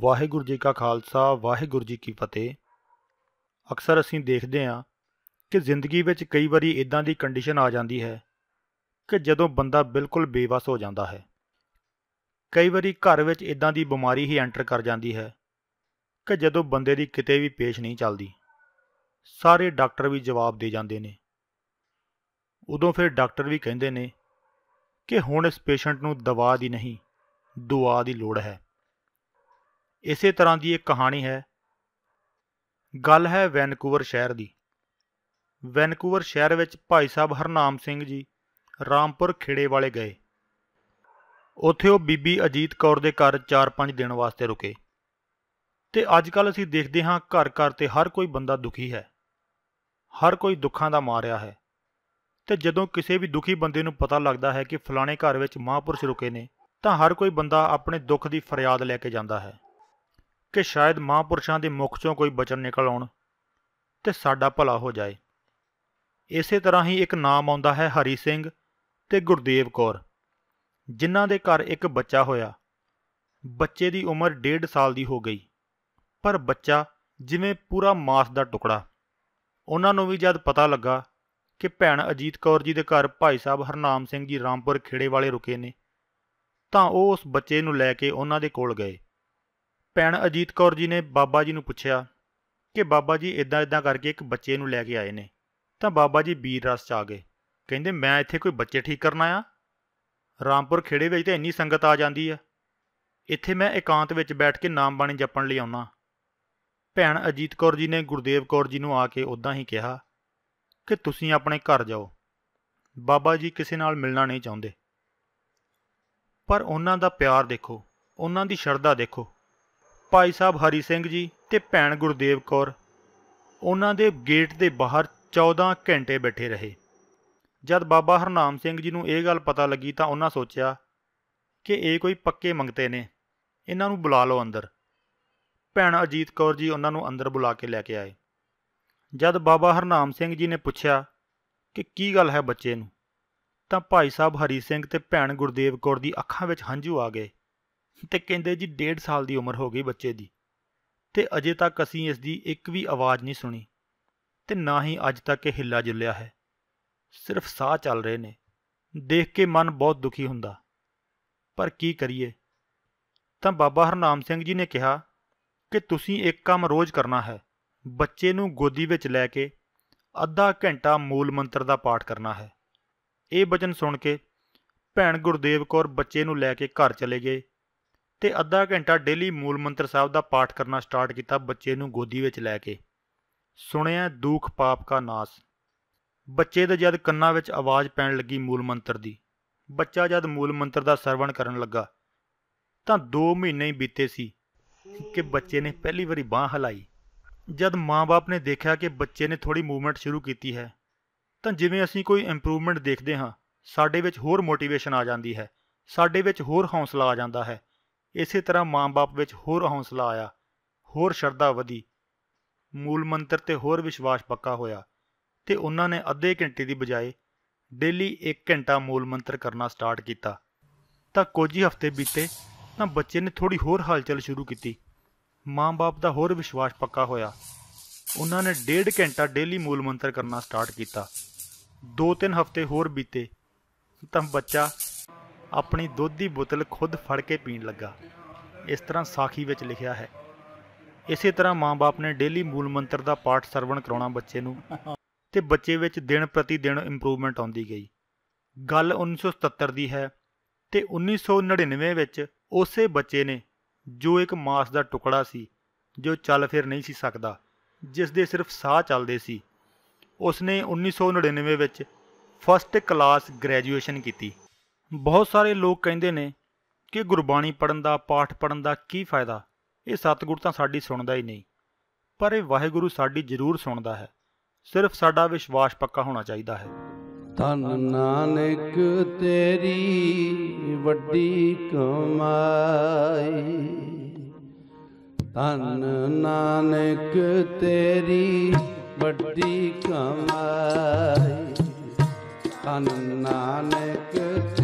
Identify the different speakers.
Speaker 1: ਵਾਹਿਗੁਰੂ ਜੀ ਕਾ ਖਾਲਸਾ ਵਾਹਿਗੁਰੂ ਜੀ ਕੀ ਫਤਿਹ ਅਕਸਰ ਅਸੀਂ ਦੇਖਦੇ ਹਾਂ ਕਿ ਜ਼ਿੰਦਗੀ ਵਿੱਚ ਕਈ ਵਾਰੀ ਇਦਾਂ ਦੀ ਕੰਡੀਸ਼ਨ ਆ ਜਾਂਦੀ ਹੈ ਕਿ ਜਦੋਂ ਬੰਦਾ ਬਿਲਕੁਲ ਬੇਵਸ ਹੋ ਜਾਂਦਾ ਹੈ ਕਈ ਵਾਰੀ ਘਰ ਵਿੱਚ ਇਦਾਂ ਦੀ ਬਿਮਾਰੀ ਹੀ ਐਂਟਰ ਕਰ ਜਾਂਦੀ ਹੈ ਕਿ ਜਦੋਂ ਬੰਦੇ ਦੀ ਕਿਤੇ ਵੀ ਪੇਸ਼ ਨਹੀਂ ਚੱਲਦੀ ਸਾਰੇ ਡਾਕਟਰ ਵੀ ਜਵਾਬ ਦੇ ਜਾਂਦੇ ਨੇ ਉਦੋਂ ਫਿਰ ਡਾਕਟਰ ਵੀ ਕਹਿੰਦੇ ਨੇ ਕਿ ਹੁਣ ਇਸ ਪੇਸ਼ੈਂਟ ਨੂੰ ਦਵਾ ਦੀ ਨਹੀਂ ਦੁਆ ਦੀ ਲੋੜ ਹੈ ਇਸੇ ਤਰ੍ਹਾਂ ਦੀ ਇੱਕ ਕਹਾਣੀ ਹੈ ਗੱਲ ਹੈ ਵੈਨਕੂਵਰ ਸ਼ਹਿਰ ਦੀ ਵੈਨਕੂਵਰ ਸ਼ਹਿਰ ਵਿੱਚ ਭਾਈ ਸਾਹਿਬ ਹਰਨਾਮ ਸਿੰਘ ਜੀ ਰਾਮਪੁਰ ਖੇੜੇ ਵਾਲੇ ਗਏ ਉੱਥੇ ਉਹ ਬੀਬੀ ਅਜੀਤ ਕੌਰ ਦੇ ਘਰ 4-5 ਦਿਨ ਵਾਸਤੇ ਰੁਕੇ ਤੇ ਅੱਜ ਕੱਲ ਅਸੀਂ ਦੇਖਦੇ ਹਾਂ ਘਰ-ਘਰ ਤੇ ਹਰ ਕੋਈ ਬੰਦਾ ਦੁਖੀ ਹੈ ਹਰ ਕੋਈ ਦੁੱਖਾਂ ਦਾ ਮਾਰਿਆ ਹੈ ਤੇ ਜਦੋਂ ਕਿਸੇ ਵੀ ਦੁਖੀ ਬੰਦੇ ਨੂੰ ਪਤਾ ਲੱਗਦਾ ਹੈ ਕਿ ਫਲਾਣੇ ਘਰ ਵਿੱਚ ਮਹਾਪੁਰਸ਼ ਰੁਕੇ ਨੇ ਤਾਂ ਹਰ ਕੋਈ ਬੰਦਾ ਆਪਣੇ ਦੁੱਖ ਦੀ ਫਰਿਆਦ ਲੈ ਕੇ ਜਾਂਦਾ ਹੈ ਕਿ ਸ਼ਾਇਦ ਮਹਾਂਪੁਰਸ਼ਾਂ ਦੇ ਮੁਖ ਚੋਂ ਕੋਈ ਬਚਨ ਨਿਕਲ ਆਉਣ ਤੇ ਸਾਡਾ ਭਲਾ ਹੋ ਜਾਏ ਇਸੇ ਤਰ੍ਹਾਂ ਹੀ ਇੱਕ ਨਾਮ ਆਉਂਦਾ ਹੈ ਹਰੀ ਸਿੰਘ ਤੇ ਗੁਰਦੇਵ ਕੌਰ ਜਿਨ੍ਹਾਂ ਦੇ ਘਰ ਇੱਕ ਬੱਚਾ ਹੋਇਆ ਬੱਚੇ ਦੀ ਉਮਰ 1.5 ਸਾਲ ਦੀ ਹੋ ਗਈ ਪਰ ਬੱਚਾ ਜਿਵੇਂ ਪੂਰਾ ਮਾਸ ਦਾ ਟੁਕੜਾ ਉਹਨਾਂ ਨੂੰ ਵੀ ਜਦ ਪਤਾ ਲੱਗਾ ਕਿ ਭੈਣ ਅਜੀਤ ਕੌਰ ਜੀ ਦੇ ਘਰ ਭਾਈ ਸਾਹਿਬ ਹਰਨਾਮ ਸਿੰਘ ਜੀ ਰਾਮਪੁਰ ਖੇੜੇ ਵਾਲੇ ਰੁਕੇ ਨੇ ਤਾਂ ਉਹ ਉਸ ਬੱਚੇ ਨੂੰ ਲੈ ਕੇ ਉਹਨਾਂ ਦੇ ਕੋਲ ਗਏ ਪੈਣ ਅਜੀਤ ਕੌਰ ਜੀ ਨੇ ਬਾਬਾ ਜੀ ਨੂੰ ਪੁੱਛਿਆ ਕਿ ਬਾਬਾ ਜੀ ਇਦਾਂ ਇਦਾਂ ਕਰਕੇ ਇੱਕ ਬੱਚੇ ਨੂੰ ਲੈ ਕੇ ਆਏ ਨੇ ਤਾਂ ਬਾਬਾ ਜੀ ਵੀਰ ਰਸ ਚ ਆ ਗਏ ਕਹਿੰਦੇ ਮੈਂ ਇੱਥੇ ਕੋਈ ਬੱਚੇ ਠੀਕ ਕਰਨ ਆਇਆ ਰਾਮਪੁਰ ਖੇੜੇ ਵਿੱਚ ਤਾਂ ਇੰਨੀ ਸੰਗਤ ਆ ਜਾਂਦੀ ਆ ਇੱਥੇ ਮੈਂ ਇਕਾਂਤ ਵਿੱਚ ਬੈਠ ਕੇ ਨਾਮ ਬਾਣੀ ਜਪਣ ਲਈ ਆਉਣਾ ਭੈਣ ਅਜੀਤ ਕੌਰ ਜੀ ਨੇ ਗੁਰਦੇਵ ਕੌਰ ਜੀ ਨੂੰ ਆ ਕੇ ਉਦਾਂ ਹੀ ਕਿਹਾ ਕਿ ਤੁਸੀਂ ਆਪਣੇ ਘਰ ਜਾਓ ਬਾਬਾ ਜੀ ਕਿਸੇ ਨਾਲ ਮਿਲਣਾ ਨਹੀਂ ਚਾਹੁੰਦੇ ਪਰ ਉਹਨਾਂ ਦਾ ਪਿਆਰ ਦੇਖੋ ਉਹਨਾਂ ਦੀ ਸ਼ਰਧਾ ਦੇਖੋ ਭਾਈ ਸਾਹਿਬ ਹਰੀ ਸਿੰਘ ਜੀ ਤੇ ਭੈਣ ਗੁਰਦੇਵ ਕੌਰ ਉਹਨਾਂ ਦੇ ਗੇਟ ਦੇ ਬਾਹਰ 14 ਘੰਟੇ ਬੈਠੇ ਰਹੇ ਜਦ ਬਾਬਾ ਹਰਨਾਮ ਸਿੰਘ ਜੀ ਨੂੰ ਇਹ ਗੱਲ ਪਤਾ ਲੱਗੀ ਤਾਂ ਉਹਨਾਂ ਸੋਚਿਆ ਕਿ ਇਹ ਕੋਈ ਪੱਕੇ ਮੰਗਤੇ ਨੇ ਇਹਨਾਂ ਨੂੰ ਬੁਲਾ ਲਓ ਅੰਦਰ ਭੈਣ ਅਜੀਤ ਕੌਰ ਜੀ ਉਹਨਾਂ ਨੂੰ ਅੰਦਰ ਬੁਲਾ ਕੇ ਲੈ ਕੇ ਆਏ ਜਦ ਬਾਬਾ ਹਰਨਾਮ ਸਿੰਘ ਜੀ ਨੇ ਪੁੱਛਿਆ ਕਿ ਕੀ ਗੱਲ ਹੈ ਬੱਚੇ ਨੂੰ ਤਾਂ ਭਾਈ ਸਾਹਿਬ ਹਰੀ ਸਿੰਘ ਤੇ ਭੈਣ ਗੁਰਦੇਵ ਕੌਰ ਦੀ ਅੱਖਾਂ ਵਿੱਚ ਹੰਝੂ ਆ ਗਏ ਤੇ ਕਹਿੰਦੇ ਜੀ 1.5 ਸਾਲ ਦੀ ਉਮਰ ਹੋ ਗਈ ਬੱਚੇ ਦੀ ਤੇ ਅਜੇ ਤੱਕ ਅਸੀਂ ਇਸ ਦੀ ਇੱਕ ਵੀ ਆਵਾਜ਼ ਨਹੀਂ ਸੁਣੀ ਤੇ ਨਾ ਹੀ ਅੱਜ ਤੱਕ ਇਹ ਹਿੱਲਾ ਜੁਲਿਆ ਹੈ ਸਿਰਫ ਸਾਹ ਚੱਲ ਰਹੇ ਨੇ ਦੇਖ ਕੇ ਮਨ ਬਹੁਤ ਦੁਖੀ ਹੁੰਦਾ ਪਰ ਕੀ ਕਰੀਏ ਤਾਂ ਬਾਬਾ ਹਰਨਾਮ ਸਿੰਘ ਜੀ ਨੇ ਕਿਹਾ ਕਿ ਤੁਸੀਂ ਇੱਕ ਕੰਮ ਰੋਜ਼ ਕਰਨਾ ਹੈ ਬੱਚੇ ਨੂੰ ਗੋਦੀ ਵਿੱਚ ਲੈ ਕੇ ਅੱਧਾ ਘੰਟਾ ਮੂਲ ਮੰਤਰ ਦਾ ਪਾਠ ਕਰਨਾ ਹੈ ਇਹ ਬਚਨ ਸੁਣ ਕੇ ਭੈਣ ਗੁਰਦੇਵ ਕੌਰ ਬੱਚੇ ਨੂੰ ਲੈ ਕੇ ਘਰ ਚਲੇ ਗਏ ਤੇ ਅੱਧਾ ਘੰਟਾ ਡੇਲੀ ਮੂਲ ਮੰਤਰ ਸਾਹਿਬ ਦਾ ਪਾਠ ਕਰਨਾ ਸਟਾਰਟ ਕੀਤਾ ਬੱਚੇ ਨੂੰ ਗੋਦੀ ਵਿੱਚ ਲੈ ਕੇ ਸੁਣਿਆ ਦੁੱਖ ਪਾਪ ਦਾ ਨਾਸ ਬੱਚੇ ਦੇ ਜਦ ਕੰਨਾਂ ਵਿੱਚ ਆਵਾਜ਼ ਪੈਣ ਲੱਗੀ ਮੂਲ ਮੰਤਰ ਦੀ ਬੱਚਾ ਜਦ ਮੂਲ ਮੰਤਰ ਦਾ ਸਰਵਣ ਕਰਨ ਲੱਗਾ ਤਾਂ 2 ਮਹੀਨੇ ਹੀ ਬੀਤੇ ਸੀ ਕਿ ਬੱਚੇ ਨੇ ਪਹਿਲੀ ਵਾਰੀ ਬਾਹ ਹਲਾਈ ਜਦ ਮਾਪੇ ਨੇ ਦੇਖਿਆ ਕਿ ਬੱਚੇ ਨੇ ਥੋੜੀ ਮੂਵਮੈਂਟ ਸ਼ੁਰੂ ਕੀਤੀ ਹੈ ਤਾਂ ਜਿਵੇਂ ਅਸੀਂ ਕੋਈ ਇੰਪਰੂਵਮੈਂਟ ਦੇਖਦੇ ਹਾਂ ਸਾਡੇ ਵਿੱਚ ਹੋਰ ਮੋਟੀਵੇਸ਼ਨ ਆ ਜਾਂਦੀ ਹੈ ਸਾਡੇ ਵਿੱਚ ਹੋਰ ਹੌਸਲਾ ਆ ਜਾਂਦਾ ਹੈ ਇਸੇ ਤਰ੍ਹਾਂ ਮਾਂ-ਬਾਪ ਵਿੱਚ ਹੋਰ ਹੌਸਲਾ ਆਇਆ ਹੋਰ ਸ਼ਰਧਾ ਵਧੀ ਮੂਲ ਮੰਤਰ ਤੇ ਹੋਰ ਵਿਸ਼ਵਾਸ ਪੱਕਾ ਹੋਇਆ ਤੇ ਉਹਨਾਂ ਨੇ ਅੱਧੇ ਘੰਟੇ ਦੀ ਬਜਾਏ ਡੇਲੀ 1 ਘੰਟਾ ਮੂਲ ਮੰਤਰ ਕਰਨਾ ਸਟਾਰਟ ਕੀਤਾ ਤਾਂ ਕੁਝ ਹੀ ਹਫ਼ਤੇ ਬੀਤੇ ਤਾਂ ਬੱਚੇ ਨੇ ਥੋੜੀ ਹੋਰ ਹਲਚਲ ਸ਼ੁਰੂ ਕੀਤੀ ਮਾਂ-ਬਾਪ ਦਾ ਹੋਰ ਵਿਸ਼ਵਾਸ ਪੱਕਾ ਹੋਇਆ ਉਹਨਾਂ ਨੇ ਡੇਢ ਘੰਟਾ ਡੇਲੀ ਮੂਲ ਮੰਤਰ ਕਰਨਾ ਸਟਾਰਟ ਕੀਤਾ 2-3 ਹਫ਼ਤੇ ਹੋਰ ਬੀਤੇ ਤਾਂ ਬੱਚਾ ਆਪਣੀ ਦੁੱਧ ਦੀ ਬੋਤਲ ਖੁਦ ਫੜ ਕੇ ਪੀਣ ਲੱਗਾ ਇਸ ਤਰ੍ਹਾਂ ਸਾਖੀ ਵਿੱਚ ਲਿਖਿਆ ਹੈ ਇਸੇ ਤਰ੍ਹਾਂ ਮਾਂ-ਬਾਪ ਨੇ ਡੇਲੀ ਮੂਲ ਮੰਤਰ ਦਾ ਪਾਠ ਸਰਵਣ ਕਰਾਉਣਾ ਬੱਚੇ ਨੂੰ ਤੇ ਬੱਚੇ ਵਿੱਚ ਦਿਨ ਪ੍ਰਤੀ ਦਿਨ ਇੰਪਰੂਵਮੈਂਟ ਆਉਂਦੀ ਗਈ ਗੱਲ 1977 ਦੀ ਹੈ ਤੇ 1999 ਵਿੱਚ ਉਸੇ ਬੱਚੇ ਨੇ ਜੋ ਇੱਕ ਮਾਸ ਦਾ ਟੁਕੜਾ ਸੀ ਜੋ ਚੱਲ ਫਿਰ ਨਹੀਂ ਸੀ ਸਕਦਾ ਜਿਸ ਦੇ ਸਿਰਫ ਸਾਹ ਚੱਲਦੇ ਸੀ ਉਸਨੇ 1999 ਵਿੱਚ ਫਸਟ ਕਲਾਸ ਗ੍ਰੈਜੂਏਸ਼ਨ ਕੀਤੀ ਬਹੁਤ ਸਾਰੇ ਲੋਕ ਕਹਿੰਦੇ ਨੇ ਕਿ ਗੁਰਬਾਣੀ ਪੜਨ ਦਾ ਪਾਠ ਪੜਨ ਦਾ ਕੀ ਫਾਇਦਾ ਇਹ ਸਤਿਗੁਰ ਤਾਂ ਸਾਡੀ ਸੁਣਦਾ ਹੀ ਨਹੀਂ ਪਰ ਇਹ ਵਾਹਿਗੁਰੂ ਸਾਡੀ ਜ਼ਰੂਰ ਸੁਣਦਾ ਹੈ ਸਿਰਫ ਸਾਡਾ ਵਿਸ਼ਵਾਸ ਪੱਕਾ ਹੋਣਾ ਚਾਹੀਦਾ ਹੈ ਤਨ ਨਾਨਕ ਤੇਰੀ ਵੱਡੀ ਕਮਾਈ ਤਨ ਨਾਨਕ ਤੇਰੀ ਵੱਡੀ ਕਮਾਈ ਤਨ ਨਾਨਕ